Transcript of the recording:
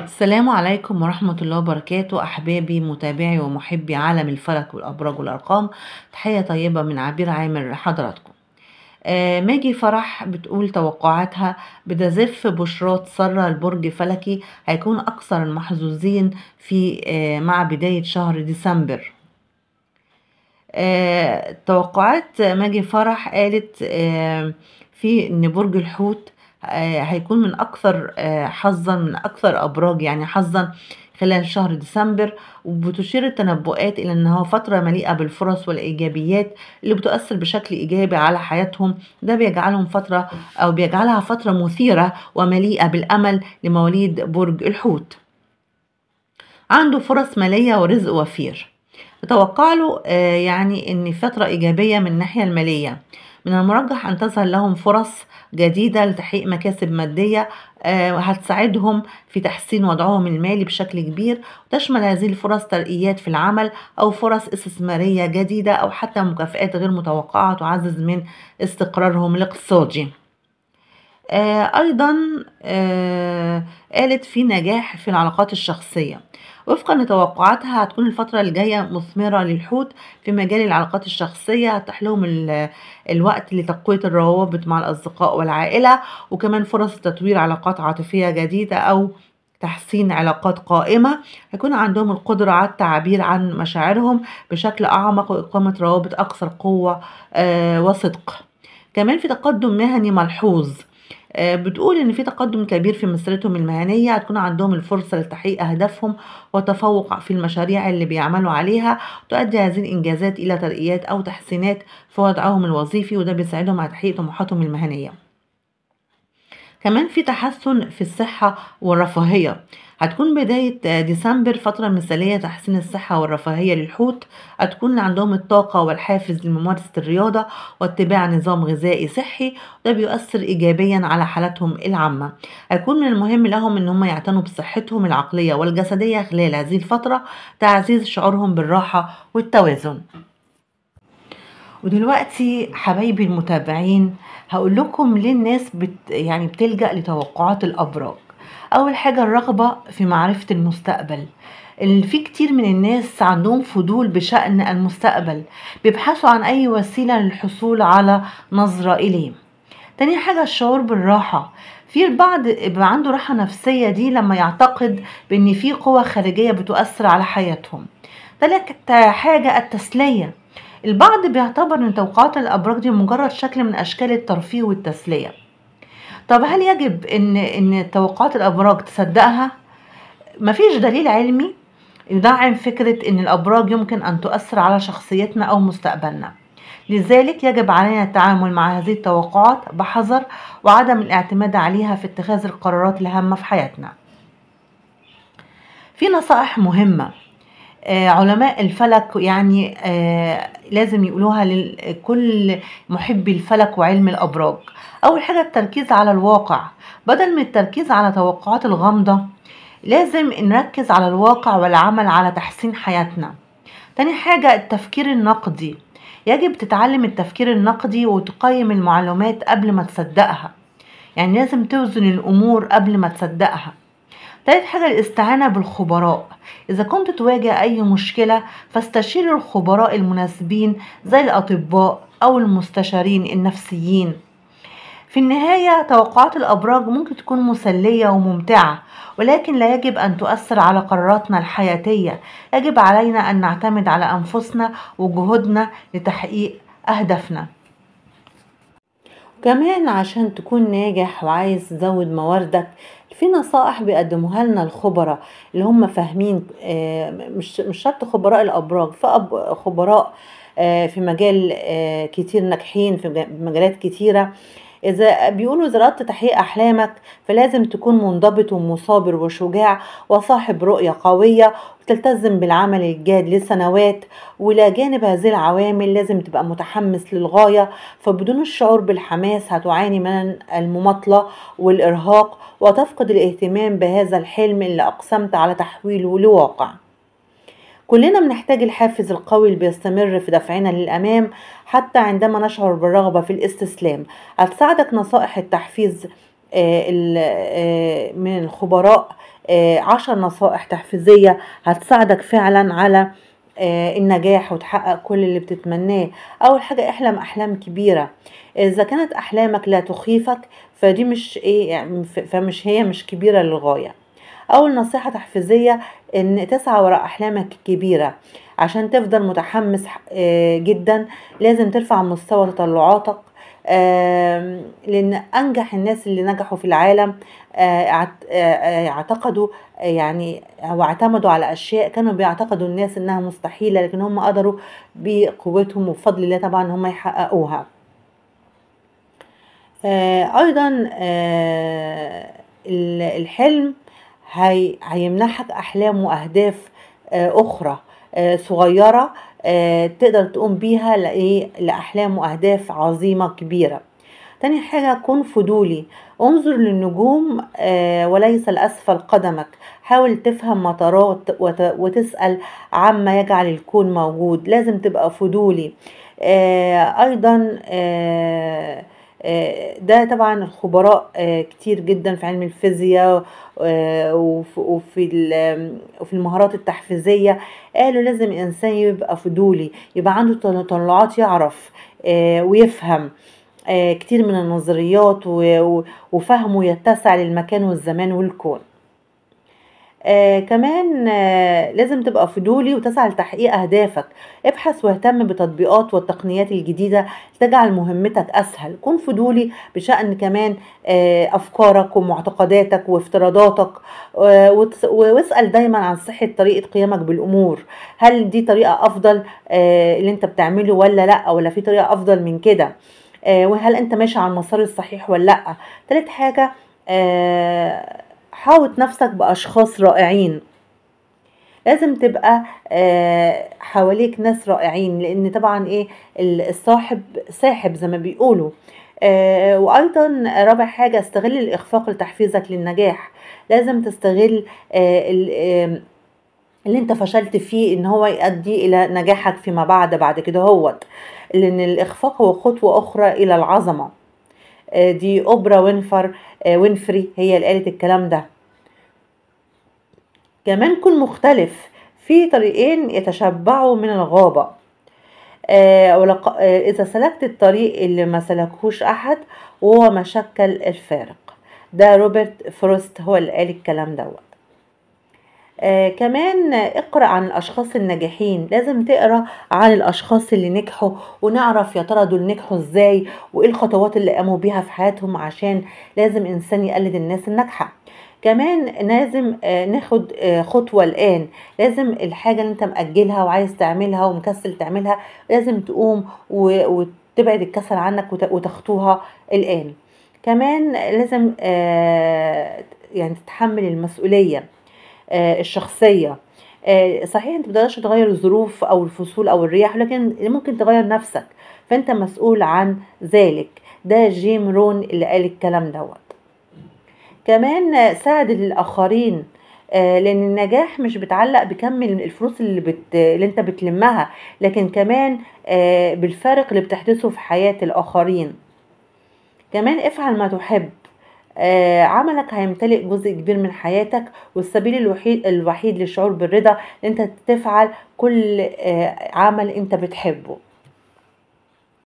السلام عليكم ورحمة الله وبركاته أحبابي متابعي ومحبي عالم الفلك والأبراج والأرقام تحية طيبة من عبير عامر لحضراتكم آه ماجي فرح بتقول توقعاتها بتزف بشرات سرة البرج فلكي هيكون أكثر المحظوظين في آه مع بداية شهر ديسمبر آه توقعات ماجي فرح قالت آه، في إن برج الحوت آه، هيكون من اكثر آه، حظا من اكثر ابراج يعني حظا خلال شهر ديسمبر وبتشير التنبؤات إلى أنها فترة مليئة بالفرص والإيجابيات اللي بتؤثر بشكل إيجابي على حياتهم ده بيجعلهم فترة أو بيجعلها فترة مثيرة ومليئة بالأمل لمواليد برج الحوت عنده فرص مالية ورزق وفير أتوقع له آه، يعني أن فترة إيجابية من الناحية المالية من المرجح أن تظهر لهم فرص جديدة لتحقيق مكاسب مادية آه، هتساعدهم في تحسين وضعهم المالي بشكل كبير وتشمل هذه الفرص ترقيات في العمل أو فرص استثمارية جديدة أو حتى مكافآت غير متوقعة تعزز من استقرارهم الاقتصادي آه، أيضا آه، قالت في نجاح في العلاقات الشخصية وفقا لتوقعاتها هتكون الفترة الجاية مثمرة للحوت في مجال العلاقات الشخصية هتح لهم الوقت لتقوية الروابط مع الأصدقاء والعائلة وكمان فرص تطوير علاقات عاطفية جديدة أو تحسين علاقات قائمة هيكون عندهم القدرة على التعبير عن مشاعرهم بشكل أعمق وإقامة روابط أكثر قوة آه، وصدق كمان في تقدم مهني ملحوظ آه، بتقول إن في تقدم كبير في مسيرتهم المهنية هتكون عندهم الفرصة لتحقيق أهدافهم وتفوق في المشاريع اللي بيعملوا عليها تؤدي هذه الإنجازات إلى ترقيات أو تحسينات في وضعهم الوظيفي وده بيساعدهم على تحقيق طموحاتهم المهنية كمان في تحسن في الصحة والرفاهية هتكون بداية ديسمبر فترة مثالية تحسين الصحة والرفاهية للحوت هتكون عندهم الطاقة والحافز لممارسة الرياضة واتباع نظام غذائي صحي وده بيؤثر إيجابيا على حالتهم العامة هيكون من المهم لهم إن هم يعتنوا بصحتهم العقلية والجسدية خلال هذه الفترة تعزيز شعورهم بالراحة والتوازن ودلوقتي حبايبي المتابعين هقول لكم ليه الناس بت يعني بتلجأ لتوقعات الأبراج أول حاجة الرغبة في معرفة المستقبل في كتير من الناس عندهم فضول بشأن المستقبل بيبحثوا عن أي وسيلة للحصول على نظرة إليه تاني حاجة الشعور بالراحة في البعض بيبقى عنده راحة نفسية دي لما يعتقد بأن في قوى خارجية بتؤثر على حياتهم تالت حاجة التسلية البعض بيعتبر أن توقعات الأبراج دي مجرد شكل من أشكال الترفيه والتسلية طب هل يجب ان ان توقعات الابراج تصدقها مفيش دليل علمي يدعم فكرة ان الابراج يمكن ان تؤثر على شخصيتنا او مستقبلنا لذلك يجب علينا التعامل مع هذه التوقعات بحذر وعدم الاعتماد عليها في اتخاذ القرارات الهامة في حياتنا في نصائح مهمة آه، علماء الفلك يعني آه، لازم يقولوها لكل محبي الفلك وعلم الأبراج أول حاجة التركيز على الواقع بدل من التركيز على توقعات الغامضة لازم نركز على الواقع والعمل على تحسين حياتنا تاني حاجة التفكير النقدي يجب تتعلم التفكير النقدي وتقيم المعلومات قبل ما تصدقها يعني لازم توزن الأمور قبل ما تصدقها تالت حاجة الاستعانة بالخبراء إذا كنت تواجه أي مشكلة فاستشير الخبراء المناسبين زي الأطباء أو المستشارين النفسيين في النهاية توقعات الأبراج ممكن تكون مسلية وممتعة ولكن لا يجب أن تؤثر على قراراتنا الحياتية يجب علينا أن نعتمد على أنفسنا وجهودنا لتحقيق أهدافنا كمان عشان تكون ناجح وعايز تزود مواردك في نصائح بيقدموها لنا الخبراء اللي هم فاهمين آه، مش مش شرط خبراء الابراج فخبراء آه، في مجال آه، كتير ناجحين في مجالات كتيره إذا بيقولوا إذا أردت تحقيق أحلامك فلازم تكون منضبط ومصابر وشجاع وصاحب رؤية قوية وتلتزم بالعمل الجاد لسنوات ولا جانب هذه العوامل لازم تبقى متحمس للغاية فبدون الشعور بالحماس هتعاني من المماطلة والإرهاق وتفقد الاهتمام بهذا الحلم اللي أقسمت على تحويله لواقع كلنا بنحتاج الحافز القوي اللي بيستمر في دفعنا للأمام حتى عندما نشعر بالرغبة في الاستسلام هتساعدك نصائح التحفيز آه، آه، من الخبراء آه، عشر نصائح تحفيزية هتساعدك فعلا على النجاح وتحقق كل اللي بتتمناه اول حاجه احلم احلام كبيره اذا كانت احلامك لا تخيفك فدي مش ايه يعني، فمش هي مش كبيره للغايه اول نصيحه تحفيزيه ان تسعى وراء احلامك الكبيره عشان تفضل متحمس آه، جدا لازم ترفع مستوى تطلعاتك لان انجح الناس اللي نجحوا في العالم آه، آه، اعتقدوا يعني واعتمدوا على اشياء كانوا بيعتقدوا الناس انها مستحيله لكن هم قدروا بقوتهم وبفضل الله طبعا هم يحققوها ايضا الحلم هي هيمنحك احلام واهداف آه، اخرى آه، صغيره آه، تقدر تقوم بيها لاحلام واهداف عظيمه كبيره تاني حاجة كن فضولي انظر للنجوم وليس لأسفل قدمك حاول تفهم مطارات وتسأل عما يجعل الكون موجود لازم تبقى فضولي أيضا آه، ده طبعا الخبراء آه، كتير جدا في علم الفيزياء آه، وفي وفي المهارات التحفيزيه قالوا لازم الانسان يبقى فضولي يبقى عنده تطلعات يعرف ويفهم كتير من النظريات وفهمه يتسع للمكان والزمان والكون آه كمان آه لازم تبقى فضولي وتسعى لتحقيق أهدافك ابحث واهتم بتطبيقات والتقنيات الجديدة تجعل مهمتك أسهل كن فضولي بشأن كمان آه أفكارك ومعتقداتك وافتراضاتك آه واسأل دايما عن صحة طريقة قيامك بالأمور هل دي طريقة أفضل آه اللي انت بتعمله ولا لأ ولا في طريقة أفضل من كده آه وهل انت ماشي على المسار الصحيح ولا لأ تالت حاجة آه حاوط نفسك بأشخاص رائعين لازم تبقى آه، حواليك ناس رائعين لان طبعا ايه الصاحب ساحب زي ما بيقولوا آه، وايضا رابع حاجه استغل الاخفاق لتحفيزك للنجاح لازم تستغل آه، اللي انت فشلت فيه ان هو يؤدي الى نجاحك فيما بعد بعد كده هوت لان الاخفاق هو خطوه اخرى الى العظمه آه، دي اوبرا وينفر آه، وينفري هي اللي قالت الكلام ده كمان كن مختلف في طريقين يتشبعوا من الغابة آه، إذا سلكت الطريق اللي ما سلكهوش أحد وهو ما شكل الفارق ده روبرت فروست هو اللي قال الكلام دوت آه كمان اقرأ عن الأشخاص الناجحين لازم تقرأ عن الأشخاص اللي نجحوا ونعرف يا ترى دول نجحوا ازاي وإيه الخطوات اللي قاموا بيها في حياتهم عشان لازم إنسان يقلد الناس الناجحة كمان لازم آه، ناخد آه، خطوة الآن لازم الحاجة اللي انت مأجلها وعايز تعملها ومكسل تعملها لازم تقوم وتبعد الكسل عنك وتخطوها الآن كمان لازم آه، يعني تتحمل المسؤولية آه، الشخصيه آه، صحيح انت بتقدرش تغير الظروف او الفصول او الرياح لكن ممكن تغير نفسك فانت مسؤول عن ذلك ده جيم رون اللي قال الكلام دوت كمان ساعد الاخرين آه، لان النجاح مش بتعلق بكم الفلوس اللي, بت... اللي انت بتلمها لكن كمان بالفارق اللي بتحدثه في حياة الاخرين كمان افعل ما تحب آه عملك هيمتلئ جزء كبير من حياتك والسبيل الوحيد الوحيد للشعور بالرضا ان انت تفعل كل آه عمل انت بتحبه